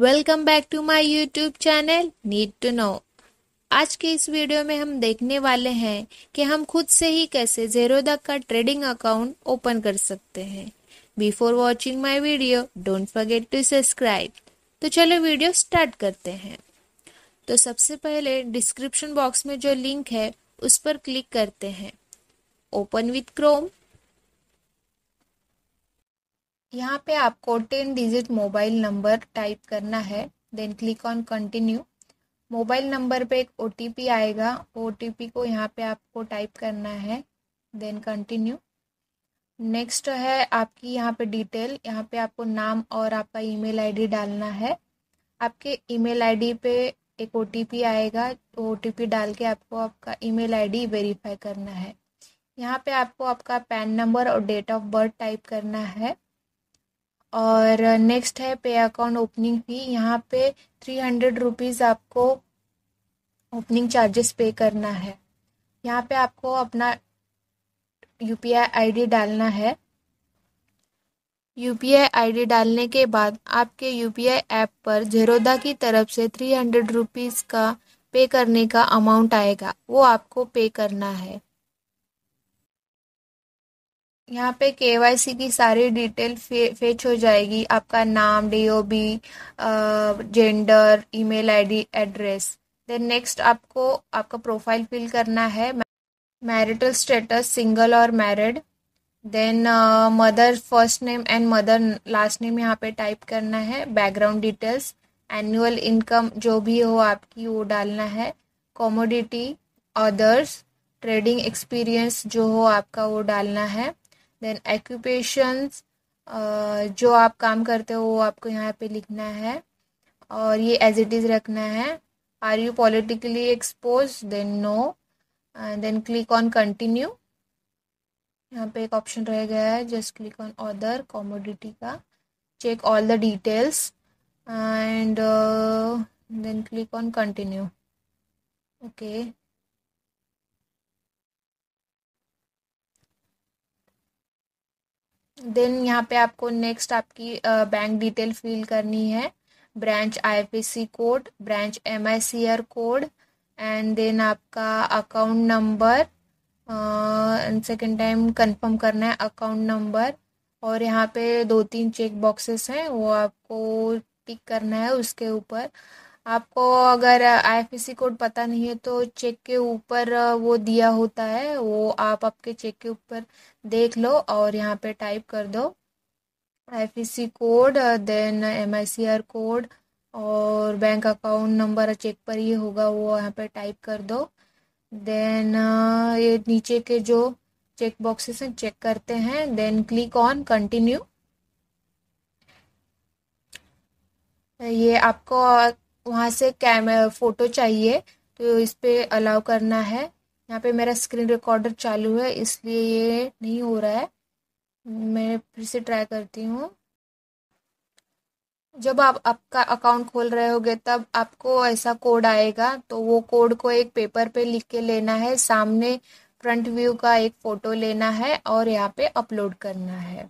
welcome back to my YouTube channel need to know आज के इस वीडियो में हम देखने वाले हैं कि हम खुद से ही कैसे जेरोदा का ट्रेडिंग अकाउंट ओपन कर सकते हैं before watching my video don't forget to subscribe तो चलो वीडियो स्टार्ट करते हैं तो सबसे पहले डिस्क्रिप्शन बॉक्स में जो लिंक है उस पर क्लिक करते हैं ओपन विथ क्रोम यहाँ पे आपको ten digit mobile number type करना है then click on continue mobile number पे एक ओ आएगा ओ को यहाँ पे आपको टाइप करना है देन कंटिन्यू नेक्स्ट है आपकी यहाँ पे डिटेल यहाँ पे आपको नाम और आपका ईमेल आईडी डालना है आपके ईमेल आईडी पे एक ओ आएगा ओ तो टी डाल के आपको आपका ईमेल आईडी वेरीफाई करना है यहाँ पे आपको आपका पैन नंबर और डेट ऑफ बर्थ टाइप करना है और नेक्स्ट uh, है पे अकाउंट ओपनिंग फ़ी यहाँ पे थ्री हंड्रेड रुपीज़ आपको ओपनिंग चार्जेस पे करना है यहाँ पे आपको अपना U P I I D डालना है U P I I D डालने के बाद आपके यू पी आई ऐप पर जेरोदा की तरफ से थ्री हंड्रेड रुपीज़ का पे करने का अमाउंट आएगा वो आपको पे करना है यहाँ पे केवाईसी की सारी डिटेल फे, फेच हो जाएगी आपका नाम DOB gender email ID address then next आपको आपका प्रोफाइल फिल करना है मैरिटल स्टेटस सिंगल और married then mother first name and mother last name यहाँ पे टाइप करना है बैकग्राउंड डिटेल्स एनुअल इनकम जो भी हो आपकी वो डालना है कॉमोडिटी अदर्स ट्रेडिंग एक्सपीरियंस जो हो आपका वो डालना है देन एक्यूपेशंस uh, जो आप काम करते हो वो आपको यहाँ पे लिखना है और ये एज इट इज़ रखना है are you politically exposed then no then click on continue यहाँ पे एक ऑप्शन रह गया है just click on other commodity का check all the details and then click on continue okay then यहाँ पे आपको नेक्स्ट आपकी बैंक डिटेल फिल करनी है branch IPC code branch M code and then आपका account number second time confirm करना है अकाउंट नंबर और यहाँ पे दो तीन चेक बॉक्सेस हैं वो आपको टिक करना है उसके ऊपर आपको अगर आईएफएससी कोड पता नहीं है तो चेक के ऊपर वो दिया होता है वो आप आपके चेक के ऊपर देख लो और यहाँ पे टाइप कर दो F code then M I C R code और बैंक अकाउंट नंबर चेक पर ही होगा वो यहाँ पे टाइप कर दो देन uh, ये नीचे के जो चेक बॉक्सेस हैं चेक करते हैं देन क्लिक ऑन कंटिन्यू ये आपको uh, वहाँ से कैमरा फ़ोटो uh, चाहिए तो इस पर अलाउ करना है यहाँ पे मेरा स्क्रीन रिकॉर्डर चालू है इसलिए ये नहीं हो रहा है मैं फिर से ट्राई करती हूँ जब आप आपका अकाउंट खोल रहे होगे तब आपको ऐसा कोड आएगा तो वो कोड को एक पेपर पे लिख के लेना है सामने फ्रंट व्यू का एक फ़ोटो लेना है और यहाँ पे अपलोड करना है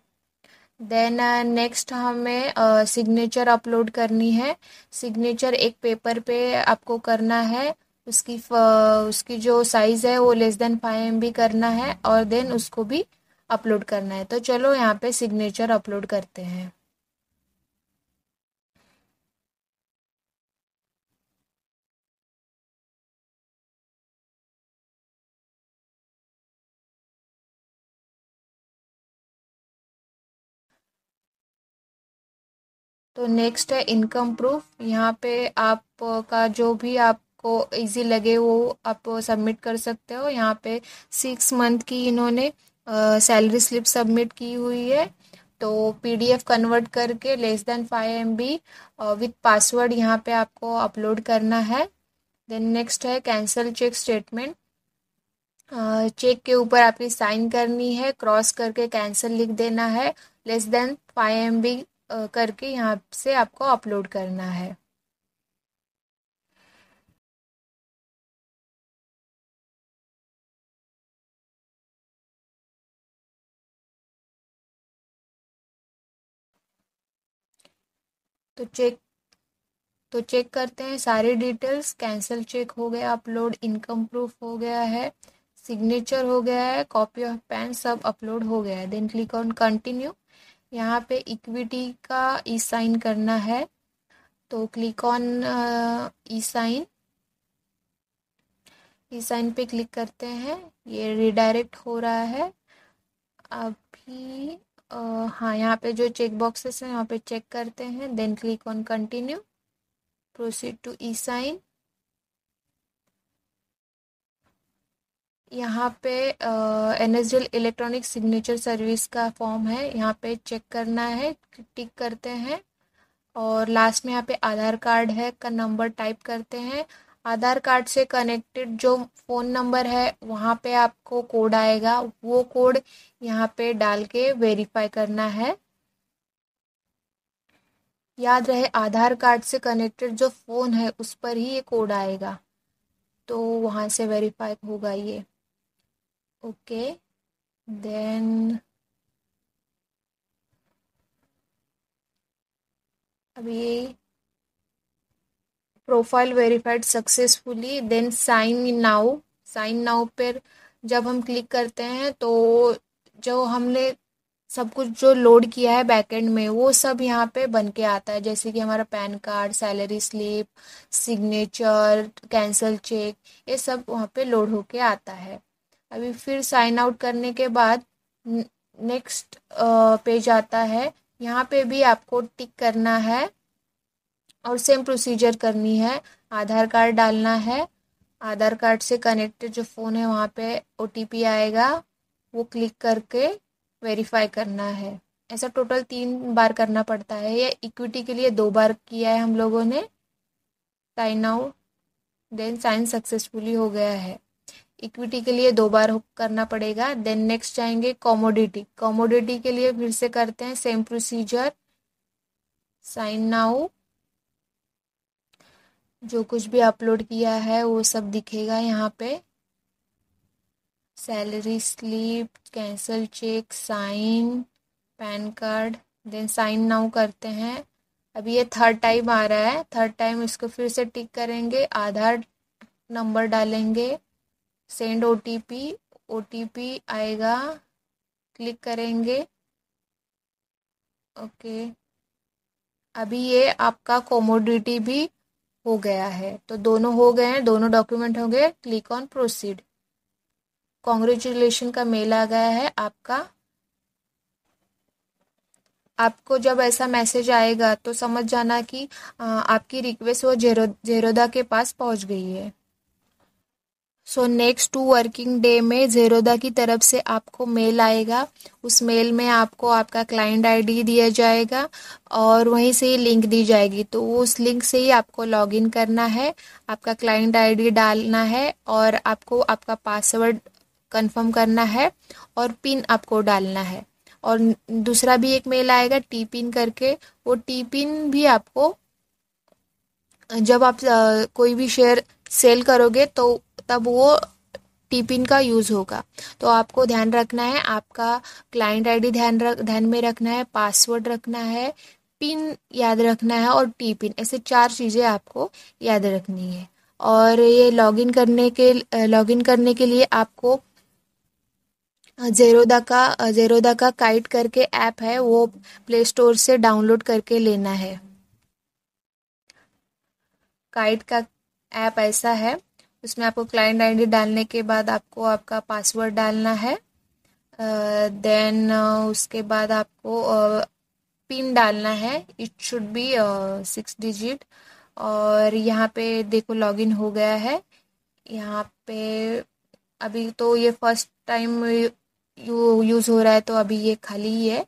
देन नेक्स्ट uh, हमें सिग्नेचर uh, अपलोड करनी है सिग्नेचर एक पेपर पे आपको करना है उसकी उसकी जो साइज़ है वो लेस देन फाइव एम करना है और देन उसको भी अपलोड करना है तो चलो यहाँ पे सिग्नेचर अपलोड करते हैं तो नेक्स्ट है इनकम प्रूफ यहाँ पे आपका जो भी आप आपको इजी लगे वो आप सबमिट कर सकते हो यहाँ पे सिक्स मंथ की इन्होंने सैलरी स्लिप सबमिट की हुई है तो पीडीएफ कन्वर्ट करके less than five M B with password यहाँ पे आपको अपलोड करना है देन नेक्स्ट है कैंसिल चेक स्टेटमेंट चेक के ऊपर आपकी साइन करनी है क्रॉस करके कैंसिल लिख देना है less than five M B करके यहाँ से आपको अपलोड करना है तो चेक तो चेक करते हैं सारे डिटेल्स कैंसिल चेक हो गया अपलोड इनकम प्रूफ हो गया है सिग्नेचर हो गया है कॉपी ऑफ पैन सब अपलोड हो गया है देन क्लिक ऑन कंटिन्यू यहाँ पे इक्विटी का ई साइन करना है तो click on e sign e sign पे क्लिक करते हैं ये रिडायरेक्ट हो रहा है अभी हाँ यहाँ पे जो चेक बॉक्सेस हैं यहाँ पे चेक करते हैं then click on continue proceed to e sign यहाँ पे N S D electronic signature service का फॉर्म है यहाँ पे चेक करना है टिक करते हैं और लास्ट में यहाँ पे आधार कार्ड है का नंबर टाइप करते हैं आधार कार्ड से कनेक्टेड जो फ़ोन नंबर है वहाँ पे आपको कोड आएगा वो कोड यहाँ पे डाल के वेरीफाई करना है याद रहे आधार कार्ड से कनेक्टेड जो फ़ोन है उस पर ही ये कोड आएगा तो वहाँ से वेरीफाई होगा ये ओके देन अभी profile verified successfully then sign in now sign now पर जब हम क्लिक करते हैं तो जो हमने सब कुछ जो लोड किया है बैकएंड में वो सब यहाँ पे बन के आता है जैसे कि हमारा PAN card salary slip signature cancel cheque ये सब वहाँ पे लोड होके आता है अभी फिर साइन आउट करने के बाद नेक्स्ट पेज आता है यहाँ पे भी आपको टिक करना है और सेम प्रोसीजर करनी है आधार कार्ड डालना है आधार कार्ड से कनेक्टेड जो फ़ोन है वहाँ पे ओ आएगा वो क्लिक करके वेरीफाई करना है ऐसा टोटल तीन बार करना पड़ता है या इक्विटी के लिए दो बार किया है हम लोगों ने sign out then sign successfully हो गया है इक्विटी के लिए दो बार करना पड़ेगा देन नेक्स्ट जाएंगे कॉमोडिटी कॉमोडिटी के लिए फिर से करते हैं सेम प्रोसीजर साइन नाउट जो कुछ भी अपलोड किया है वो सब दिखेगा यहाँ पे salary slip cancel cheque sign PAN card then sign now करते हैं अभी ये थर्ड टाइम आ रहा है थर्ड टाइम इसको फिर से टिक करेंगे आधार नंबर डालेंगे send O T P O T P आएगा क्लिक करेंगे ओके अभी ये आपका कॉमोडिटी भी हो गया है तो दोनों हो गए हैं दोनों डॉक्यूमेंट हो गए क्लिक ऑन प्रोसीड कॉन्ग्रेचुलेशन का मेल आ गया है आपका आपको जब ऐसा मैसेज आएगा तो समझ जाना कि आपकी रिक्वेस्ट वो जेरो जेरोदा के पास पहुंच गई है so next two working day में जेरोदा की तरफ से आपको मेल आएगा उस मेल में आपको आपका क्लाइंट आईडी दिया जाएगा और वहीं से ही लिंक दी जाएगी तो उस लिंक से ही आपको लॉगिन करना है आपका क्लाइंट आईडी डालना है और आपको आपका पासवर्ड कंफर्म करना है और पिन आपको डालना है और दूसरा भी एक मेल आएगा टी पिन करके वो टी पिन भी आपको जब आप आ, कोई भी शेयर सेल करोगे तो तब वो टिपिन का यूज़ होगा तो आपको ध्यान रखना है आपका क्लाइंट आईडी ध्यान रख ध्यान में रखना है पासवर्ड रखना है पिन याद रखना है और टी पिन ऐसे चार चीज़ें आपको याद रखनी है और ये लॉगिन करने के लॉगिन करने के लिए आपको जेरोदा का जेरोदा का काइट करके ऐप है वो प्ले स्टोर से डाउनलोड करके लेना है काइट का ऐप ऐसा है उसमें आपको क्लाइंट आईडी डालने के बाद आपको आपका पासवर्ड डालना है देन उसके बाद आपको पिन डालना है it should be six digit और यहाँ पे देखो लॉगिन हो गया है यहाँ पे अभी तो ये फर्स्ट टाइम यू यूज़ हो रहा है तो अभी ये खाली ही है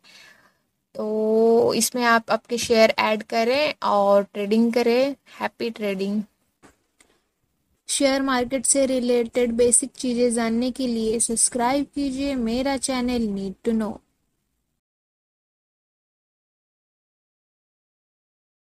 तो इसमें आप आपके शेयर ऐड करें और ट्रेडिंग करें हैप्पी ट्रेडिंग शेयर मार्केट से रिलेटेड बेसिक चीज़ें जानने के लिए सब्सक्राइब कीजिए मेरा चैनल नीड टू नो